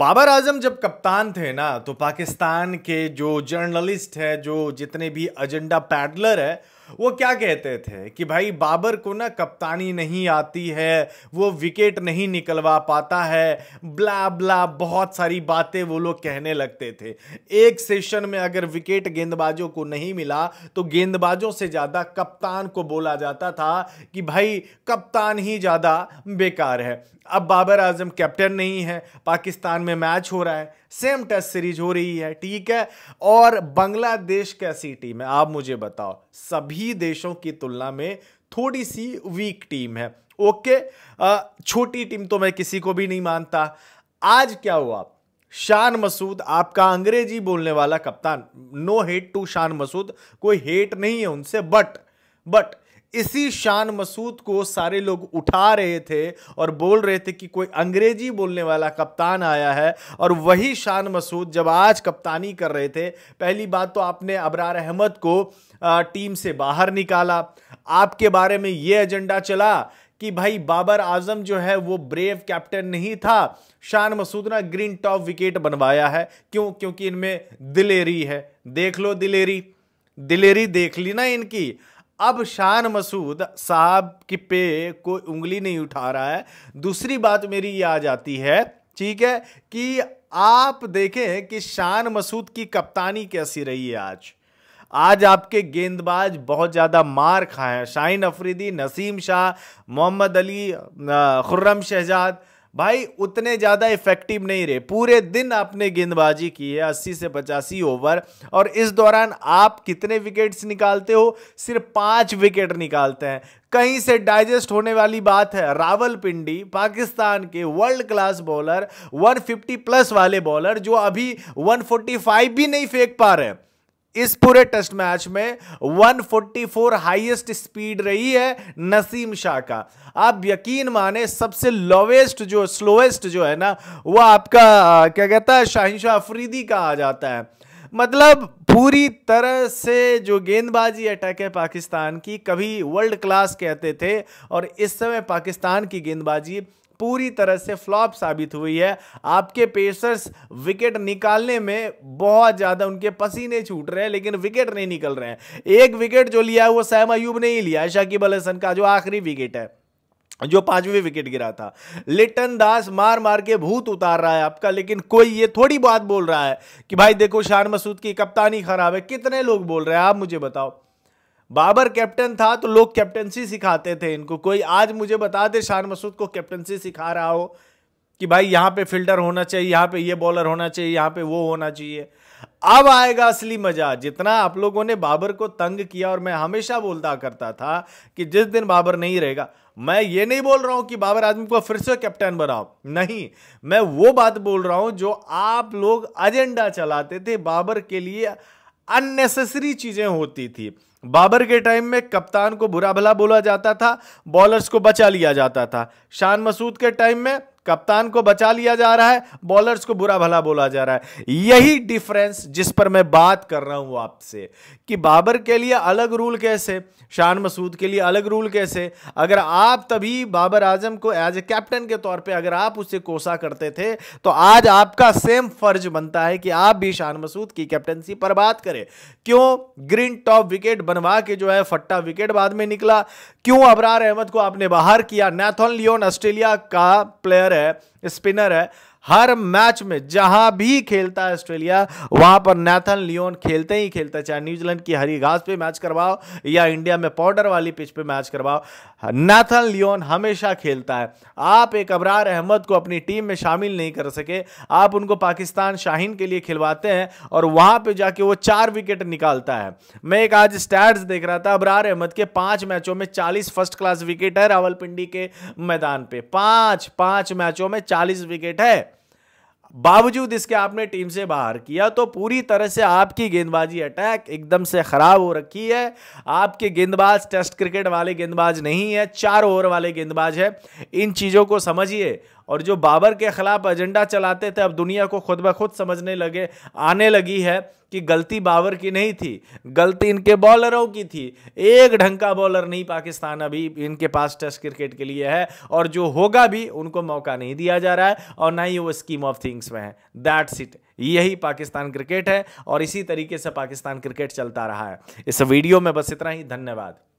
बाबर आजम जब कप्तान थे ना तो पाकिस्तान के जो जर्नलिस्ट है जो जितने भी एजेंडा पैडलर है वो क्या कहते थे कि भाई बाबर को ना कप्तानी नहीं आती है वो विकेट नहीं निकलवा पाता है ब्ला ब्ला बहुत सारी बातें वो लोग कहने लगते थे एक सेशन में अगर विकेट गेंदबाजों को नहीं मिला तो गेंदबाजों से ज़्यादा कप्तान को बोला जाता था कि भाई कप्तान ही ज़्यादा बेकार है अब बाबर आजम कैप्टन नहीं है पाकिस्तान में मैच हो रहा है सेम टेस्ट सीरीज हो रही है ठीक है और बांग्लादेश कैसी टीम है आप मुझे बताओ सभी सभी देशों की तुलना में थोड़ी सी वीक टीम है ओके छोटी टीम तो मैं किसी को भी नहीं मानता आज क्या हुआ शान मसूद आपका अंग्रेजी बोलने वाला कप्तान नो हेट टू शान मसूद कोई हेट नहीं है उनसे बट बट इसी शान मसूद को सारे लोग उठा रहे थे और बोल रहे थे कि कोई अंग्रेजी बोलने वाला कप्तान आया है और वही शान मसूद जब आज कप्तानी कर रहे थे पहली बात तो आपने अबरार अहमद को टीम से बाहर निकाला आपके बारे में ये एजेंडा चला कि भाई बाबर आजम जो है वो ब्रेव कैप्टन नहीं था शान मसूद ने ग्रीन टॉप विकेट बनवाया है क्यों क्योंकि इनमें दिलेरी है देख लो दिलेरी दिलेरी देख ली ना इनकी अब शान मसूद साहब की पे कोई उंगली नहीं उठा रहा है दूसरी बात मेरी ये आ जाती है ठीक है कि आप देखें कि शान मसूद की कप्तानी कैसी रही है आज आज आपके गेंदबाज बहुत ज़्यादा मार खाए हैं शाहिन अफरीदी नसीम शाह मोहम्मद अली खुर्रम शहजाद भाई उतने ज़्यादा इफेक्टिव नहीं रहे पूरे दिन आपने गेंदबाजी की है अस्सी से पचासी ओवर और इस दौरान आप कितने विकेट्स निकालते हो सिर्फ पाँच विकेट निकालते हैं कहीं से डाइजेस्ट होने वाली बात है रावलपिंडी पाकिस्तान के वर्ल्ड क्लास बॉलर 150 प्लस वाले बॉलर जो अभी 145 भी नहीं फेंक पा रहे इस पूरे टेस्ट मैच में 144 हाइएस्ट स्पीड रही है नसीम शाह का आप यकीन माने सबसे लोवेस्ट जो स्लोएस्ट जो है ना वो आपका क्या कहता है शाहिन शाह अफरीदी का आ जाता है मतलब पूरी तरह से जो गेंदबाजी अटैक है पाकिस्तान की कभी वर्ल्ड क्लास कहते थे और इस समय पाकिस्तान की गेंदबाजी पूरी तरह से फ्लॉप साबित हुई है आपके पेसर्स विकेट निकालने में बहुत ज़्यादा उनके पसीने छूट रहे हैं लेकिन विकेट नहीं निकल रहे हैं एक विकेट जो लिया है वो सैम अयूब ने ही लिया है शाकिब अल हसन का जो आखिरी विकेट है जो पांचवी विकेट गिरा था लिटन दास मार मार के भूत उतार रहा है आपका लेकिन कोई ये थोड़ी बात बोल रहा है कि भाई देखो शान मसूद की कप्तानी खराब है कितने लोग बोल रहे हैं आप मुझे बताओ बाबर कैप्टन था तो लोग कैप्टनसी सिखाते थे इनको कोई आज मुझे बता दे शान मसूद को कैप्टनसी सिखा रहा हो कि भाई यहाँ पे फिल्टर होना चाहिए यहाँ पे ये बॉलर होना चाहिए यहाँ पे वो होना चाहिए अब आएगा असली मजा जितना आप लोगों ने बाबर को तंग किया और मैं हमेशा बोलता करता था कि जिस दिन बाबर नहीं रहेगा मैं ये नहीं बोल रहा हूं कि बाबर आजम को फिर से कैप्टन बनाओ नहीं मैं वो बात बोल रहा हूं जो आप लोग एजेंडा चलाते थे बाबर के लिए अननेसेसरी चीज़ें होती थी बाबर के टाइम में कप्तान को बुरा भला बोला जाता था बॉलर्स को बचा लिया जाता था शान मसूद के टाइम में कप्तान को बचा लिया जा रहा है बॉलर्स को बुरा भला बोला जा रहा है यही डिफरेंस जिस पर मैं बात कर रहा हूं आपसे कि बाबर के लिए अलग रूल कैसे शान मसूद के लिए अलग रूल कैसे अगर आप तभी बाबर आजम को एज ए कैप्टन के तौर पे अगर आप उसे कोसा करते थे तो आज आपका सेम फर्ज बनता है कि आप भी शान मसूद की कैप्टनसी पर बात करें क्यों ग्रीन टॉप विकेट बनवा के जो है फट्टा विकेट बाद में निकला क्यों अबरार अहमद को आपने बाहर किया नैथन लियोन ऑस्ट्रेलिया का प्लेयर है स्पिनर है हर मैच में जहां भी खेलता है ऑस्ट्रेलिया वहां पर नैथन लियोन खेलते ही खेलता है चाहे न्यूजीलैंड की हरी घास पे मैच करवाओ या इंडिया में पाउडर वाली पिच पे मैच करवाओ नैथन लियोन हमेशा खेलता है आप एक अबरार अहमद को अपनी टीम में शामिल नहीं कर सके आप उनको पाकिस्तान शाहीन के लिए खिलवाते हैं और वहां पर जाके वो चार विकेट निकालता है मैं एक आज स्टैट्स देख रहा था अबरार अहमद के पांच मैचों में चालीस फर्स्ट क्लास विकेट है रावलपिंडी के मैदान पर पांच पांच मैचों में चालीस विकेट है बावजूद इसके आपने टीम से बाहर किया तो पूरी तरह से आपकी गेंदबाजी अटैक एकदम से ख़राब हो रखी है आपके गेंदबाज टेस्ट क्रिकेट वाले गेंदबाज नहीं है चार ओवर वाले गेंदबाज है इन चीज़ों को समझिए और जो बाबर के ख़िलाफ़ एजेंडा चलाते थे अब दुनिया को खुद ब खुद समझने लगे आने लगी है कि गलती बाबर की नहीं थी गलती इनके बॉलरों की थी एक ढंग का बॉलर नहीं पाकिस्तान अभी इनके पास टेस्ट क्रिकेट के लिए है और जो होगा भी उनको मौका नहीं दिया जा रहा है और ना ही वो स्कीम ऑफ थिंग्स में है दैट्स इट यही पाकिस्तान क्रिकेट है और इसी तरीके से पाकिस्तान क्रिकेट चलता रहा है इस वीडियो में बस इतना ही धन्यवाद